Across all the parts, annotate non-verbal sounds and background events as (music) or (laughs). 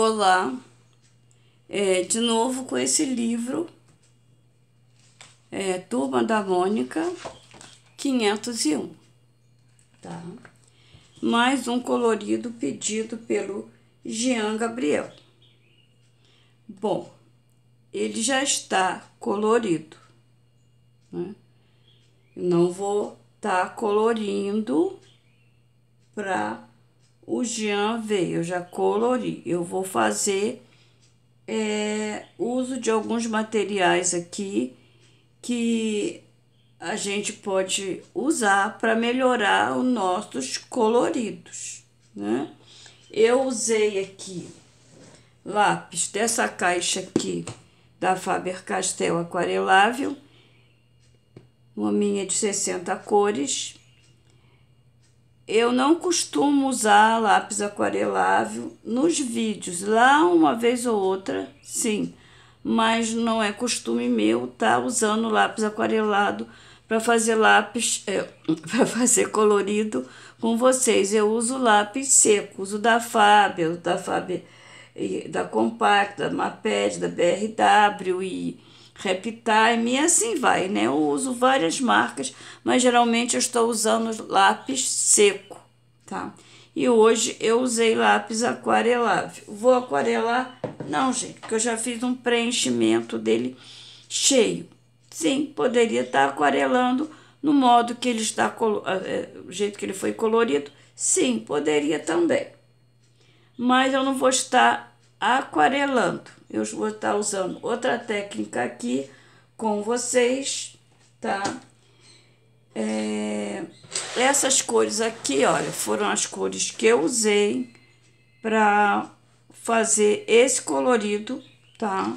Olá, é, de novo com esse livro, é, Turma da Mônica 501, tá? Mais um colorido pedido pelo Jean Gabriel. Bom, ele já está colorido, né? Não vou estar tá colorindo para o Jean veio, eu já colori. Eu vou fazer é, uso de alguns materiais aqui que a gente pode usar para melhorar os nossos coloridos, né? Eu usei aqui lápis dessa caixa aqui da Faber-Castell aquarelável, uma minha de 60 cores, eu não costumo usar lápis aquarelável nos vídeos, lá uma vez ou outra, sim, mas não é costume meu estar tá usando lápis aquarelado para fazer lápis, é, (laughs) para fazer colorido com vocês. Eu uso lápis seco, uso da Fábio, da Fábio, da Compact, da Maped, da BRW e Reptime é e assim vai, né? Eu uso várias marcas, mas geralmente eu estou usando lápis seco, tá? E hoje eu usei lápis aquarelável. Vou aquarelar? Não, gente, porque eu já fiz um preenchimento dele cheio. Sim, poderia estar aquarelando no modo que ele está, eh, eh, o jeito que ele foi colorido. Sim, poderia também. Mas eu não vou estar aquarelando eu vou estar usando outra técnica aqui com vocês, tá? É, essas cores aqui, olha, foram as cores que eu usei para fazer esse colorido, tá?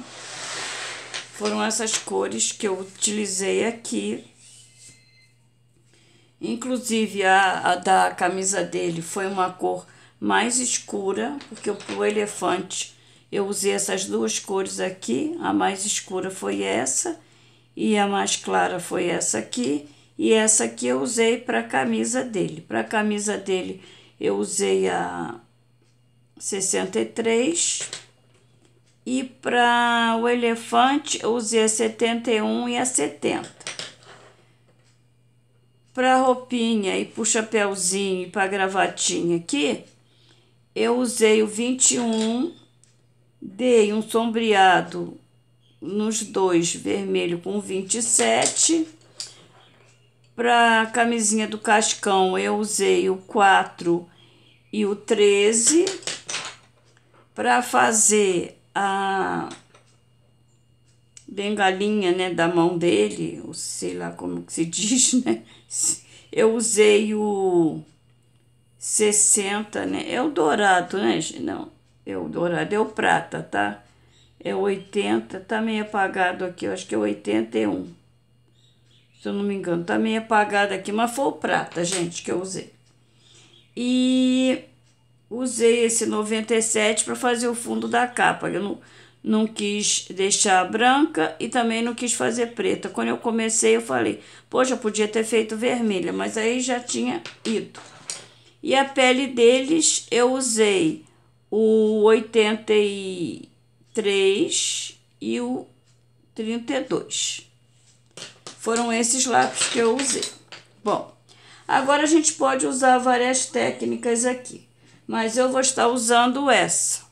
Foram essas cores que eu utilizei aqui. Inclusive, a, a da camisa dele foi uma cor mais escura, porque o elefante eu usei essas duas cores aqui, a mais escura foi essa e a mais clara foi essa aqui. E essa aqui eu usei para a camisa dele. Para a camisa dele eu usei a 63 e para o elefante eu usei a 71 e a 70. Para a roupinha e para o chapéuzinho e para a gravatinha aqui, eu usei o 21 Dei um sombreado nos dois, vermelho com 27. Para camisinha do Cascão, eu usei o 4 e o 13. Para fazer a bengalinha, né, da mão dele, ou sei lá como que se (laughs) diz, né? Eu usei o 60, né? É o dourado, né? Não, é o dourado, é o prata, tá? É 80, tá meio apagado aqui, eu acho que é 81. Se eu não me engano, tá meio apagado aqui, mas foi o prata, gente, que eu usei. E usei esse 97 para fazer o fundo da capa. Eu não, não quis deixar branca e também não quis fazer preta. Quando eu comecei, eu falei, poxa, podia ter feito vermelha, mas aí já tinha ido. E a pele deles eu usei o 83 e o 32. Foram esses lápis que eu usei. Bom, agora a gente pode usar várias técnicas aqui, mas eu vou estar usando essa.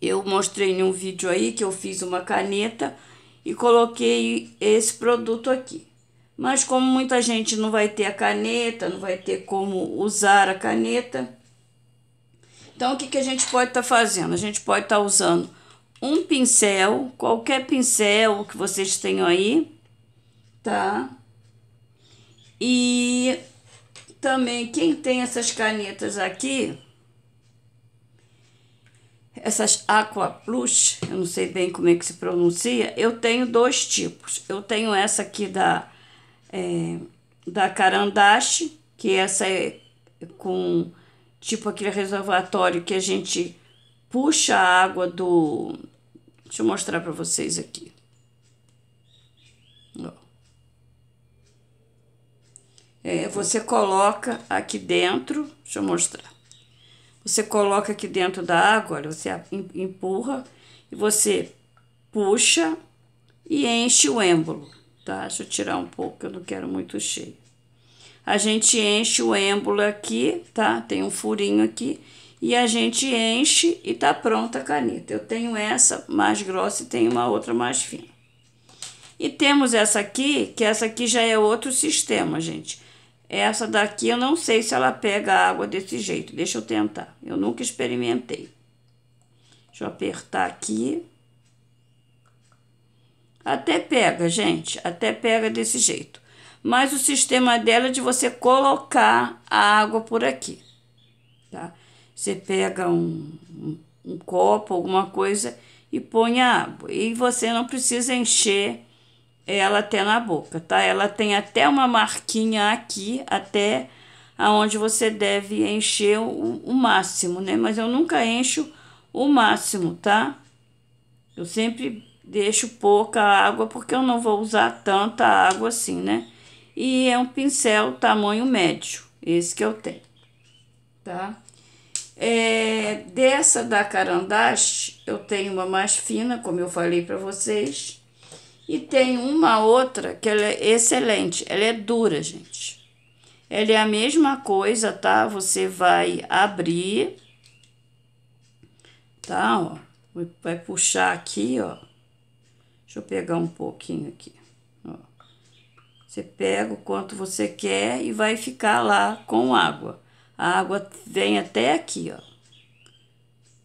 Eu mostrei em um vídeo aí que eu fiz uma caneta e coloquei esse produto aqui. Mas como muita gente não vai ter a caneta, não vai ter como usar a caneta, então, o que, que a gente pode estar tá fazendo? A gente pode estar tá usando um pincel, qualquer pincel que vocês tenham aí, tá? E também, quem tem essas canetas aqui, essas Aqua Plus, eu não sei bem como é que se pronuncia, eu tenho dois tipos. Eu tenho essa aqui da, é, da Carandache, que essa é com tipo aquele reservatório que a gente puxa a água do. Deixa eu mostrar para vocês aqui. É, você coloca aqui dentro, deixa eu mostrar. Você coloca aqui dentro da água, olha, você empurra e você puxa e enche o êmbolo, tá? Deixa eu tirar um pouco, eu não quero muito cheio a gente enche o êmbolo aqui, tá? Tem um furinho aqui. E a gente enche e tá pronta a caneta. Eu tenho essa mais grossa e tenho uma outra mais fina. E temos essa aqui, que essa aqui já é outro sistema, gente. Essa daqui eu não sei se ela pega água desse jeito. Deixa eu tentar. Eu nunca experimentei. Deixa eu apertar aqui. Até pega, gente. Até pega desse jeito mas o sistema dela é de você colocar a água por aqui, tá? Você pega um, um, um copo, alguma coisa e põe a água. E você não precisa encher ela até na boca, tá? Ela tem até uma marquinha aqui, até aonde você deve encher o, o máximo, né? Mas eu nunca encho o máximo, tá? Eu sempre deixo pouca água porque eu não vou usar tanta água assim, né? e é um pincel tamanho médio, esse que eu tenho, tá? É, dessa da Carandache, eu tenho uma mais fina, como eu falei para vocês, e tem uma outra que ela é excelente, ela é dura, gente. Ela é a mesma coisa, tá? Você vai abrir, tá? Ó, vai puxar aqui, ó. Deixa eu pegar um pouquinho aqui. Você pega o quanto você quer e vai ficar lá com água. A água vem até aqui, ó.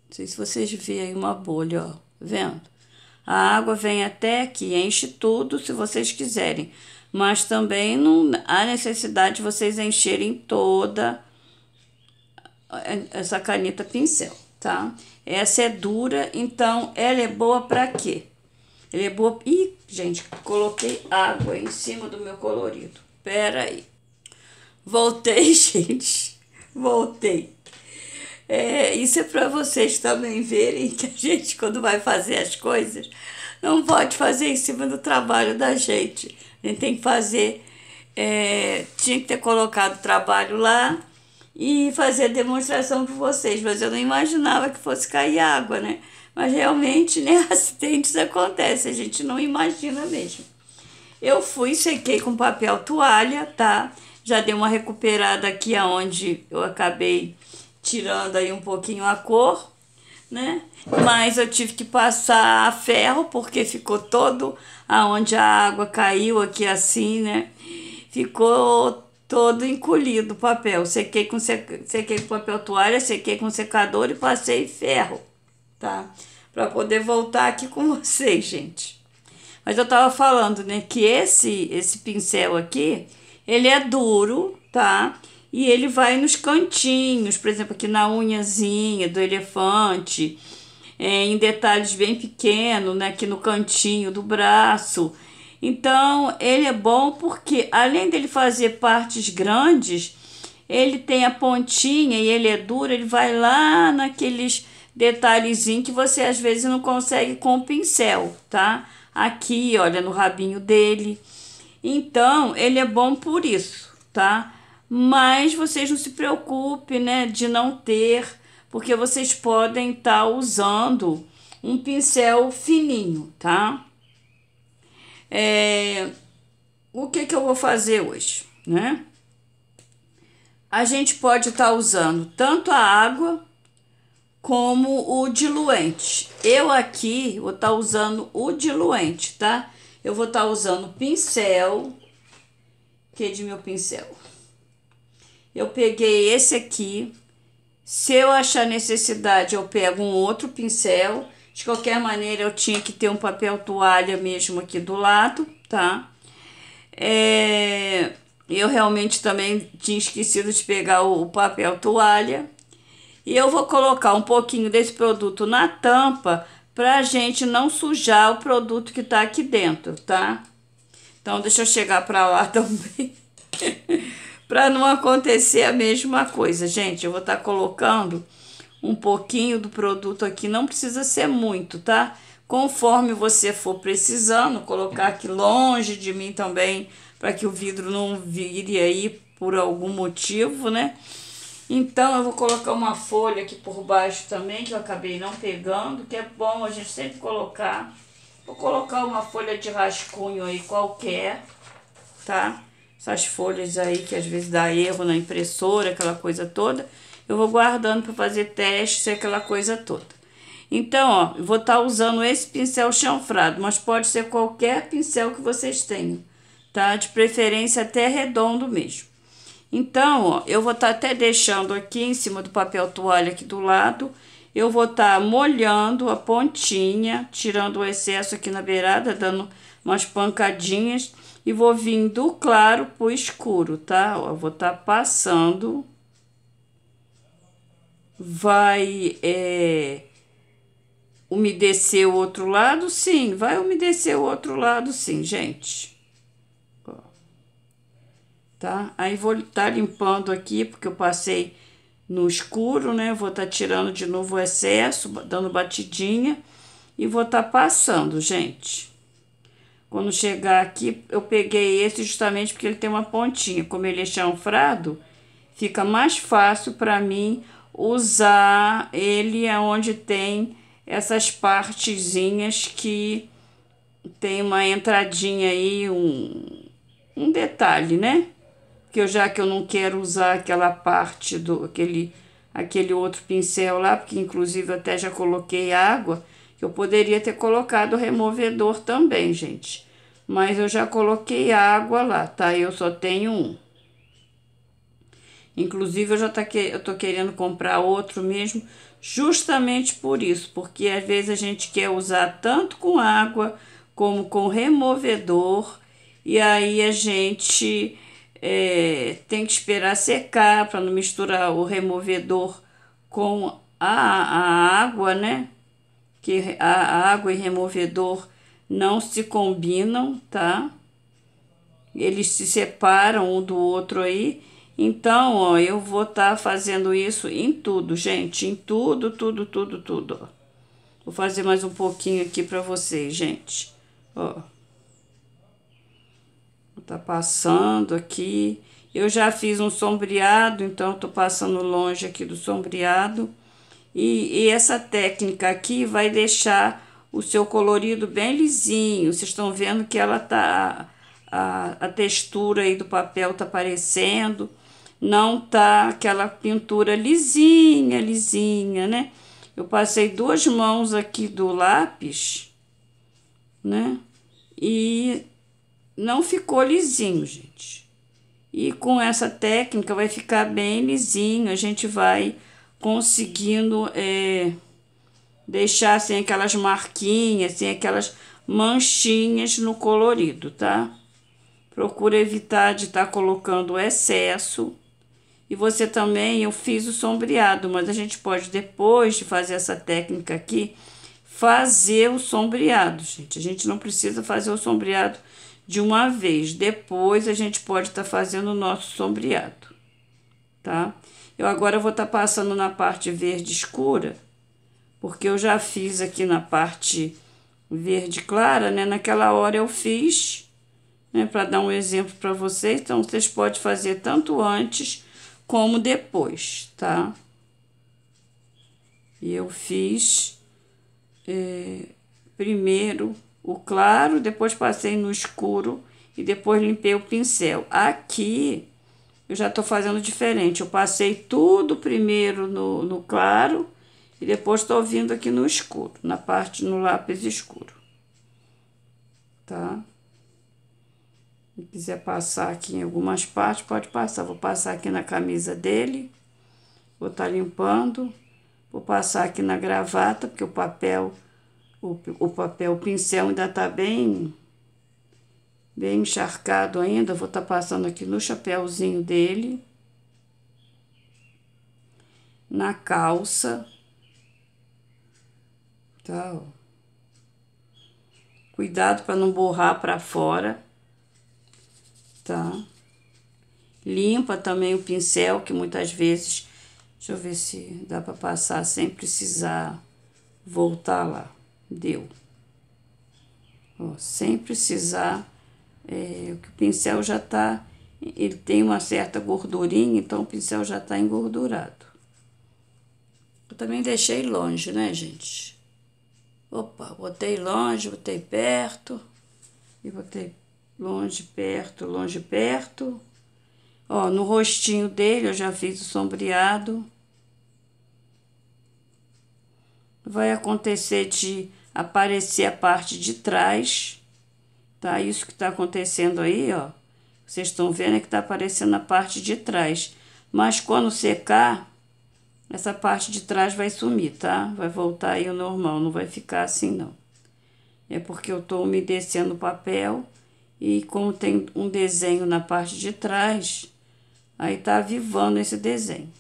Não sei se vocês veem aí uma bolha, ó. Tá vendo? A água vem até aqui, enche tudo se vocês quiserem. Mas também não há necessidade de vocês encherem toda eh, essa caneta pincel, tá? Essa é dura, então ela é boa para quê? Ele é boa... Ih, gente, coloquei água em cima do meu colorido. Pera aí. Voltei, (laughs) gente. Voltei. É, isso é para vocês também verem que a gente, quando vai fazer as coisas, não pode fazer em cima do trabalho da gente. A gente tem que fazer. É, tinha que ter colocado o trabalho lá e fazer a demonstração para vocês, mas eu não imaginava que fosse cair água, né? Mas realmente, né, (laughs) acidentes acontecem, a gente não imagina mesmo. Eu fui, sequei com papel toalha, tá? Já dei uma recuperada aqui aonde eu acabei tirando aí um pouquinho a cor, né? Mas eu tive que passar ferro porque ficou todo aonde a água caiu aqui assim, né? Ficou todo encolhido o papel. Sequei com, sequei com papel toalha, sequei com secador e passei ferro tá? Para poder voltar aqui com (laughs) vocês, gente. Mas eu tava falando, né, que esse esse pincel aqui, ele é duro, tá? E ele vai nos cantinhos, por exemplo, aqui na unhazinha do elefante, é, em detalhes bem pequenos, né, aqui no cantinho do braço. Então, ele é bom porque além dele fazer partes grandes, ele tem a pontinha e ele é duro, ele vai lá naqueles detalhezinho que você às vezes não consegue com o pincel, tá? Aqui, olha, no rabinho dele. Então, ele é bom por isso, tá? Mas vocês não se preocupem, né, de não ter, porque vocês podem estar tá usando um pincel fininho, tá? É, o que que eu vou fazer hoje, né? A gente pode estar tá usando tanto a água como o diluente. Eu aqui vou estar tá usando o diluente, tá? Eu vou estar tá usando pincel, que é de meu pincel. Eu peguei esse aqui. Se eu achar necessidade, eu pego um outro pincel. De qualquer maneira, eu tinha que ter um papel toalha mesmo aqui do lado, tá? É... Eu realmente também tinha esquecido de pegar o papel toalha. E eu vou colocar um pouquinho desse produto na tampa pra gente não sujar o produto que tá aqui dentro, tá? Então, deixa eu chegar pra lá (laughs) também. pra não acontecer a mesma coisa. Gente, eu vou estar tá colocando um pouquinho do produto aqui. Não precisa ser muito, tá? Conforme você for precisando, colocar aqui longe de mim também, para que o vidro não vire aí por algum motivo, né? Então, eu vou colocar uma folha aqui por baixo também, que eu acabei não pegando, que é bom a gente sempre colocar. Vou colocar uma folha de rascunho aí qualquer, tá? Essas folhas aí que às vezes dá erro na impressora, aquela coisa toda. Eu vou guardando para fazer testes, é aquela coisa toda. Então, ó, vou estar tá usando esse pincel chanfrado, mas pode ser qualquer pincel que vocês tenham, tá? De preferência até redondo mesmo. Então, ó, eu vou estar tá até deixando aqui em cima do papel toalha aqui do lado, eu vou estar tá molhando a pontinha, tirando o excesso aqui na beirada, dando umas pancadinhas e vou vir do claro pro escuro, tá? Ó, eu vou estar tá passando, vai é, umedecer o outro lado, sim, vai umedecer o outro lado, sim, gente tá? Aí vou tá limpando aqui, porque eu passei no escuro, né? Vou tá tirando de novo o excesso, dando batidinha e vou tá passando, gente. Quando chegar aqui, eu peguei esse justamente porque ele tem uma pontinha. Como ele é chanfrado, fica mais fácil para mim usar ele aonde tem essas partezinhas que tem uma entradinha aí, um, um detalhe, né? que eu já que eu não quero usar aquela parte do aquele aquele outro pincel lá, porque inclusive até já coloquei água, eu poderia ter colocado removedor também, gente. Mas eu já coloquei água lá, tá? Eu só tenho um. Inclusive, eu já tá que, eu tô querendo comprar outro mesmo, justamente por isso, porque às vezes a gente quer usar tanto com água como com removedor, e aí a gente é, tem que esperar secar para não misturar o removedor com a, a água, né? Que a, a água e removedor não se combinam, tá? Eles se separam um do outro aí. Então, ó, eu vou estar tá fazendo isso em tudo, gente. Em tudo, tudo, tudo, tudo, ó. Vou fazer mais um pouquinho aqui para vocês, gente. Ó tá passando aqui. Eu já fiz um sombreado, então tô passando longe aqui do sombreado. E, e essa técnica aqui vai deixar o seu colorido bem lisinho. Vocês estão vendo que ela tá... A, a textura aí do papel tá aparecendo. Não tá aquela pintura lisinha, lisinha, né? Eu passei duas mãos aqui do lápis, né? E não ficou lisinho, gente. E com essa técnica vai ficar bem lisinho, a gente vai conseguindo é, deixar sem aquelas marquinhas, sem aquelas manchinhas no colorido, tá? Procura evitar de estar tá colocando excesso. E você também, eu fiz o sombreado, mas a gente pode, depois de fazer essa técnica aqui, fazer o sombreado, gente. A gente não precisa fazer o sombreado de uma vez. Depois a gente pode estar tá fazendo o nosso sombreado, tá? Eu agora vou estar tá passando na parte verde escura, porque eu já fiz aqui na parte verde clara, né? Naquela hora eu fiz, né? Para dar um exemplo para vocês. Então, vocês podem fazer tanto antes como depois, tá? E eu fiz é, primeiro o claro, depois passei no escuro e depois limpei o pincel. Aqui eu já estou fazendo diferente, eu passei tudo primeiro no, no claro e depois estou vindo aqui no escuro, na parte no lápis escuro, tá? Se quiser passar aqui em algumas partes, pode passar. Vou passar aqui na camisa dele, vou estar tá limpando, vou passar aqui na gravata, porque o papel o, o papel, o pincel ainda está bem, bem encharcado ainda. Vou estar tá passando aqui no chapéuzinho dele, na calça, tá? Ó. Cuidado para não borrar para fora, tá? Limpa também o pincel, que muitas vezes Deixa eu ver se dá para passar sem precisar voltar lá deu. Ó, sem precisar, é, o pincel já tá, ele tem uma certa gordurinha, então o pincel já tá engordurado. Eu também deixei longe, né, gente? Opa, botei longe, botei perto, e botei longe, perto, longe, perto. Ó, no rostinho dele eu já fiz o sombreado. Vai acontecer de aparecer a parte de trás, tá? Isso que tá acontecendo aí, ó. Vocês estão vendo é que tá aparecendo a parte de trás. Mas quando secar, essa parte de trás vai sumir, tá? Vai voltar aí o normal, não vai ficar assim não. É porque eu tô umedecendo o papel e como tem um desenho na parte de trás, aí tá avivando esse desenho,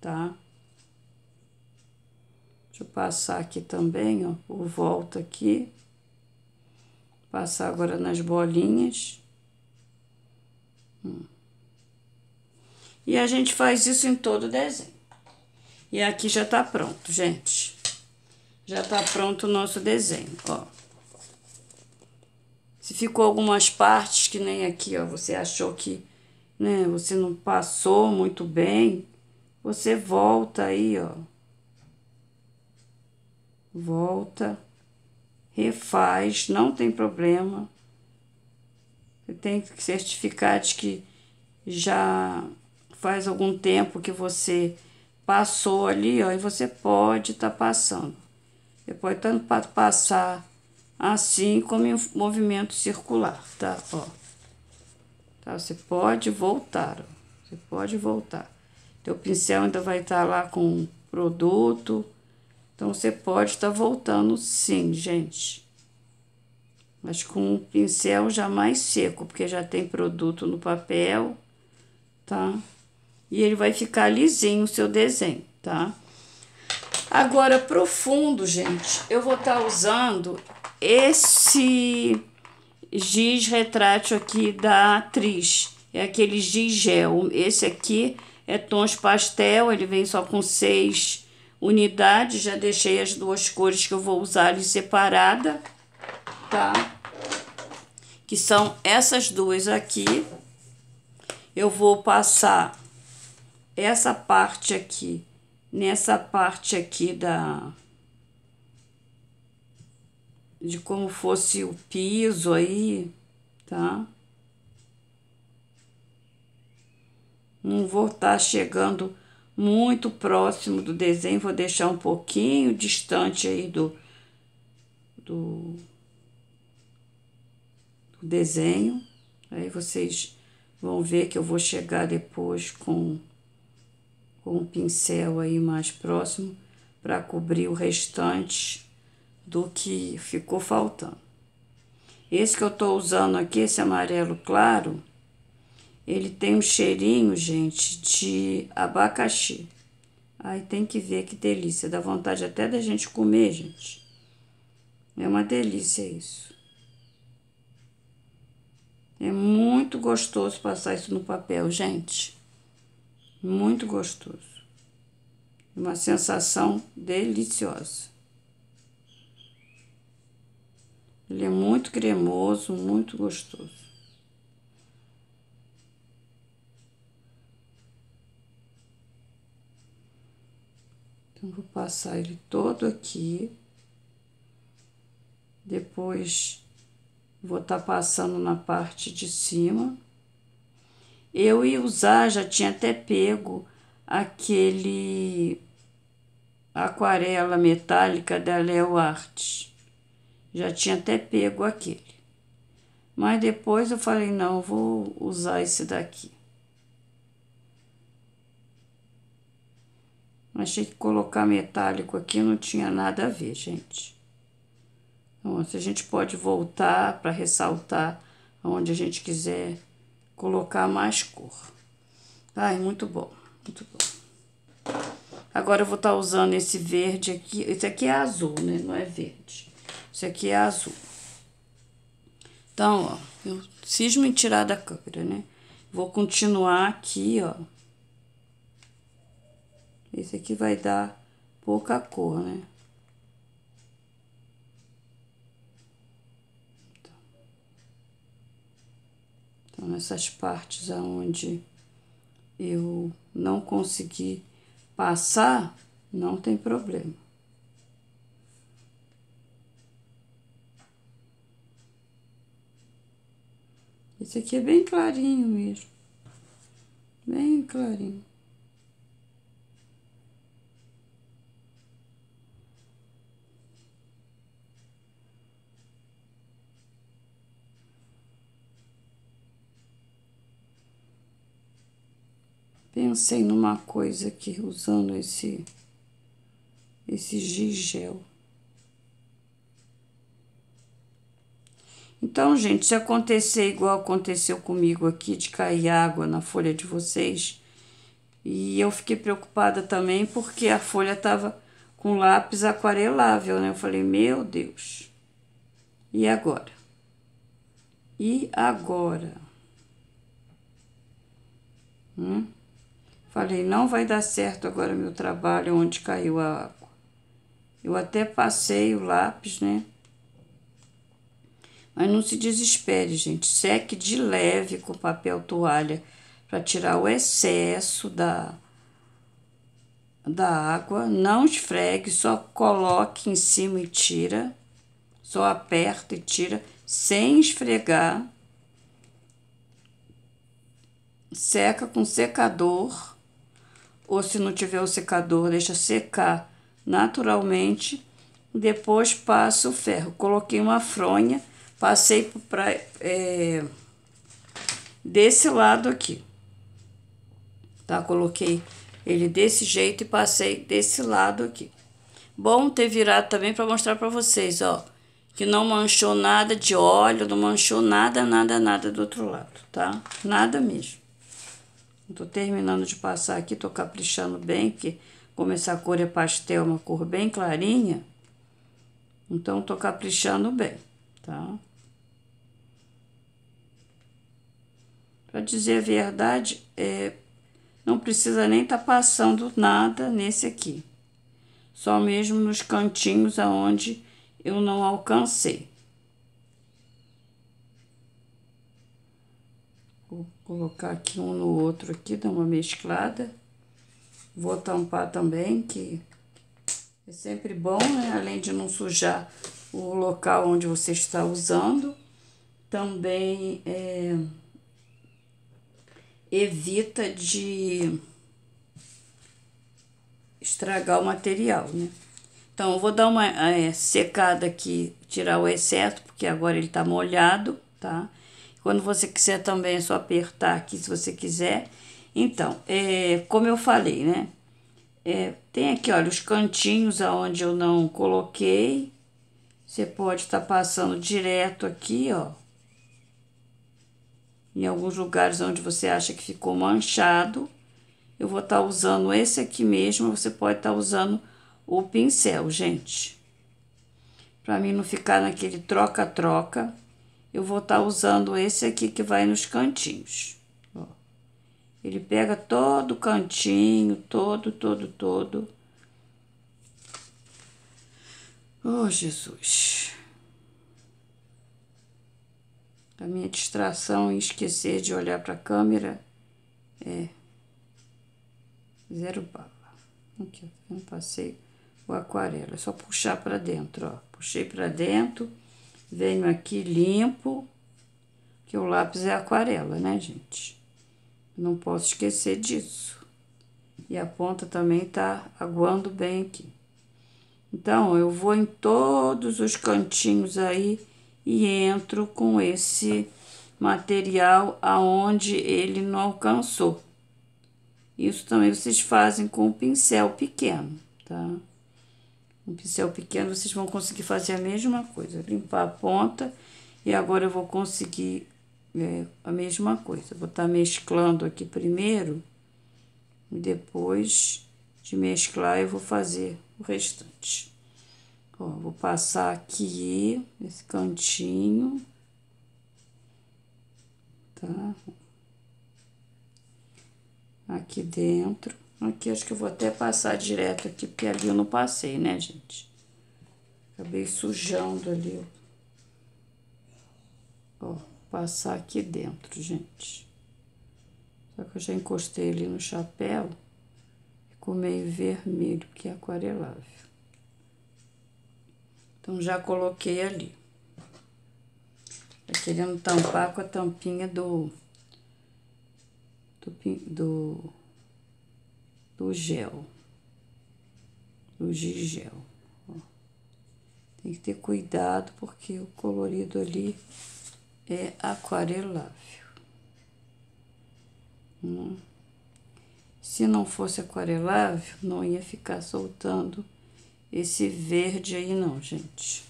tá? Deixa eu passar aqui também, ó, por volta aqui. Passar agora nas bolinhas. Hum. E a gente faz isso em todo o desenho. E aqui já tá pronto, gente. Já tá pronto o nosso desenho, ó. Se ficou algumas partes que nem aqui, ó, você achou que, né, você não passou muito bem, você volta aí, ó volta, refaz, não tem problema. Você tem que certificar de que já faz algum tempo que você passou ali, ó, e você pode estar tá passando. Você pode tanto passar assim como em movimento circular, tá? Ó. Tá? Você pode voltar, ó. você pode voltar. Teu pincel ainda vai estar tá lá com produto então você pode estar tá voltando sim, gente. Mas com um pincel já mais seco, porque já tem produto no papel, tá? E ele vai ficar lisinho o seu desenho, tá? Agora, profundo, gente, eu vou estar tá usando esse giz retrátil aqui da atriz. É aquele giz gel. Esse aqui é tons pastel, ele vem só com seis unidade, já deixei as duas cores que eu vou usar de separada, tá? Que são essas duas aqui. Eu vou passar essa parte aqui, nessa parte aqui da... De como fosse o piso aí, tá? Não vou estar tá chegando muito próximo do desenho, vou deixar um pouquinho distante aí do, do, do desenho. Aí vocês vão ver que eu vou chegar depois com, com um pincel aí mais próximo para cobrir o restante do que ficou faltando. Esse que eu estou usando aqui, esse amarelo claro, ele tem um cheirinho, gente, de abacaxi. Aí tem que ver que delícia. Dá vontade até da gente comer, gente. É uma delícia isso. É muito gostoso passar isso no papel, gente. Muito gostoso. Uma sensação deliciosa. Ele é muito cremoso, muito gostoso. Então, vou passar ele todo aqui. Depois, vou estar tá passando na parte de cima. Eu ia usar, já tinha até pego aquele aquarela metálica da Leo Art. Já tinha até pego aquele. Mas depois eu falei, não, vou usar esse daqui. Achei que colocar metálico aqui não tinha nada a ver, gente. Então, se a gente pode voltar para ressaltar onde a gente quiser colocar mais cor. Ai, muito bom, muito bom. Agora eu vou estar tá usando esse verde aqui. Esse aqui é azul, né? Não é verde. Esse aqui é azul. Então, ó, eu cismo em tirar da câmera, né? Vou continuar aqui, ó. Esse aqui vai dar pouca cor, né? Então, nessas partes aonde eu não consegui passar, não tem problema. Esse aqui é bem clarinho mesmo. Bem clarinho. pensei numa coisa aqui usando esse esse gigel. Então, gente, se acontecer igual aconteceu comigo aqui de cair água na folha de vocês, e eu fiquei preocupada também porque a folha tava com lápis aquarelável, né? Eu falei, meu Deus, e agora? E agora? Hum? Falei, não vai dar certo agora meu trabalho onde caiu a água. Eu até passei o lápis, né? Mas não se desespere, gente. Seque de leve com papel toalha para tirar o excesso da, da água. Não esfregue, só coloque em cima e tira. Só aperta e tira sem esfregar. Seca com secador ou se não tiver o secador, deixa secar naturalmente. Depois passa o ferro. Coloquei uma fronha, passei para é, desse lado aqui, tá? Coloquei ele desse jeito e passei desse lado aqui. Bom ter virado também para mostrar para vocês, ó, que não manchou nada de óleo, não manchou nada, nada, nada do outro lado, tá? Nada mesmo. Estou terminando de passar aqui, estou caprichando bem, que como essa cor é pastel, uma cor bem clarinha, então estou caprichando bem, tá? Para dizer a verdade, é, não precisa nem estar tá passando nada nesse aqui. Só mesmo nos cantinhos aonde eu não alcancei. Colocar aqui um no outro aqui, dar uma mesclada. Vou tampar também, que é sempre bom, né? Além de não sujar o local onde você está usando. Também é, evita de estragar o material, né? Então, eu vou dar uma é, secada aqui, tirar o excesso, porque agora ele tá molhado, tá? Quando você quiser também, é só apertar aqui se você quiser. Então, é, como eu falei, né? É, tem aqui, olha, os cantinhos aonde eu não coloquei. Você pode estar tá passando direto aqui, ó. Em alguns lugares onde você acha que ficou manchado. Eu vou estar tá usando esse aqui mesmo, você pode estar tá usando o pincel, gente. para mim não ficar naquele troca-troca eu vou estar tá usando esse aqui que vai nos cantinhos. Ó. Ele pega todo o cantinho, todo, todo, todo. Oh, Jesus. A minha distração em esquecer de olhar para a câmera é zero bala. Aqui, eu passei o aquarela. É só puxar para dentro, ó. Puxei para dentro venho aqui, limpo, que o lápis é aquarela, né, gente? Não posso esquecer disso. E a ponta também tá aguando bem aqui. Então, eu vou em todos os cantinhos aí e entro com esse material aonde ele não alcançou. Isso também vocês fazem com o pincel pequeno, tá? um pincel pequeno, vocês vão conseguir fazer a mesma coisa. Limpar a ponta e agora eu vou conseguir é, a mesma coisa. Vou estar tá mesclando aqui primeiro e depois de mesclar eu vou fazer o restante. Ó, vou passar aqui nesse cantinho, tá? Aqui dentro. Aqui acho que eu vou até passar direto aqui, porque ali eu não passei, né, gente? Acabei sujando ali, ó. ó passar aqui dentro, gente. Só que eu já encostei ali no chapéu. Ficou meio vermelho, porque é aquarelável. Então, já coloquei ali. Tá querendo tampar com a tampinha do... Do... do do gel, do gigel. Ó. Tem que ter cuidado porque o colorido ali é aquarelável. Hum. Se não fosse aquarelável, não ia ficar soltando esse verde aí não, gente.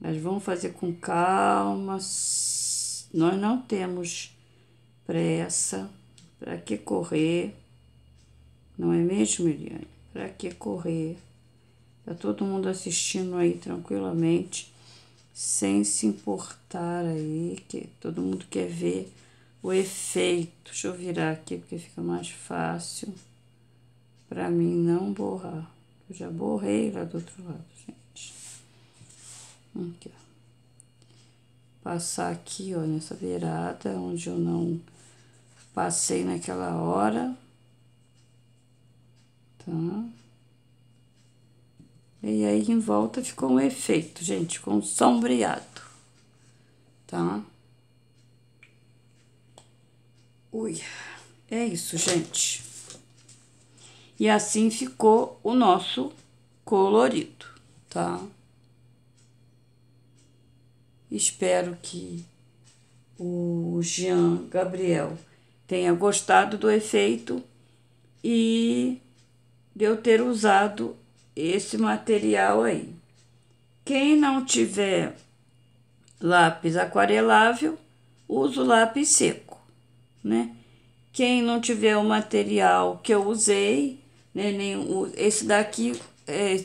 Mas vamos fazer com calma. Nós não temos pressa. Para que correr? Não é mesmo, Eliane? Para que correr? Tá todo mundo assistindo aí tranquilamente, sem se importar aí, que todo mundo quer ver o efeito. Deixa eu virar aqui porque fica mais fácil para mim não borrar. Eu já borrei lá do outro lado, gente. Aqui, ó. Passar aqui, ó, nessa beirada, onde eu não passei naquela hora tá? E aí, em volta ficou um efeito, gente, com sombreado, tá? Ui, é isso, gente. E assim ficou o nosso colorido, tá? Espero que o Jean Gabriel tenha gostado do efeito e de eu ter usado esse material aí. Quem não tiver lápis aquarelável, usa o lápis seco, né? Quem não tiver o material que eu usei, né, nem o, esse daqui, é,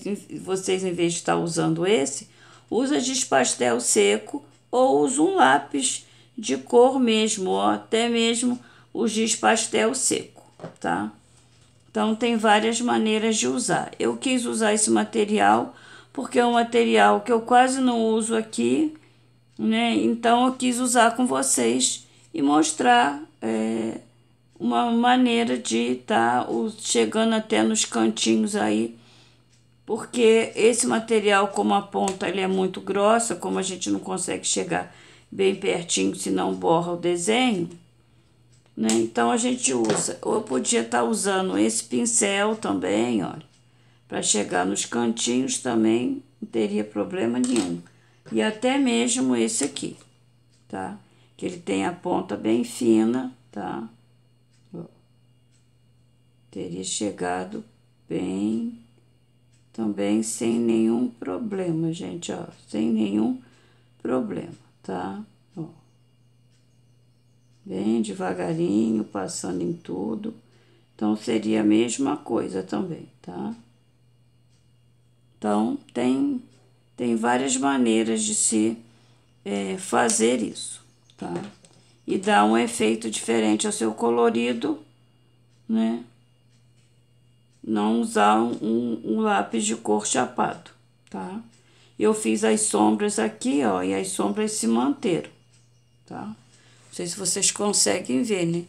vocês em vez de estar usando esse, usa de pastel seco ou usa um lápis de cor mesmo, ó, até mesmo o giz pastel seco, tá? Então tem várias maneiras de usar. Eu quis usar esse material porque é um material que eu quase não uso aqui, né? Então eu quis usar com vocês e mostrar é, uma maneira de estar tá, chegando até nos cantinhos aí, porque esse material, como a ponta ele é muito grossa, como a gente não consegue chegar bem pertinho, senão borra o desenho, né? Então, a gente usa, ou eu podia estar tá usando esse pincel também, olha, para chegar nos cantinhos também, não teria problema nenhum. E até mesmo esse aqui, tá? Que ele tem a ponta bem fina, tá? Teria chegado bem também sem nenhum problema, gente, ó, sem nenhum problema, tá? bem devagarinho, passando em tudo. Então, seria a mesma coisa também, tá? Então, tem, tem várias maneiras de se é, fazer isso, tá? E dá um efeito diferente ao seu colorido, né? Não usar um, um lápis de cor chapado, tá? Eu fiz as sombras aqui, ó, e as sombras se manteram, tá? Não sei se vocês conseguem ver, né?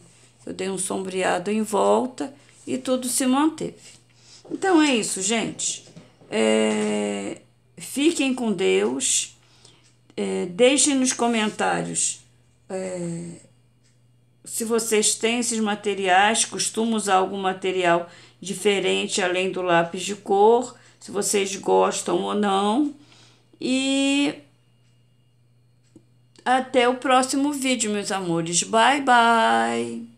Eu dei um sombreado em volta e tudo se manteve. Então é isso, gente. É... Fiquem com Deus. É... Deixem nos comentários é... se vocês têm esses materiais, costumam usar algum material diferente além do lápis de cor, se vocês gostam ou não. E até o próximo vídeo, meus amores. Bye, bye!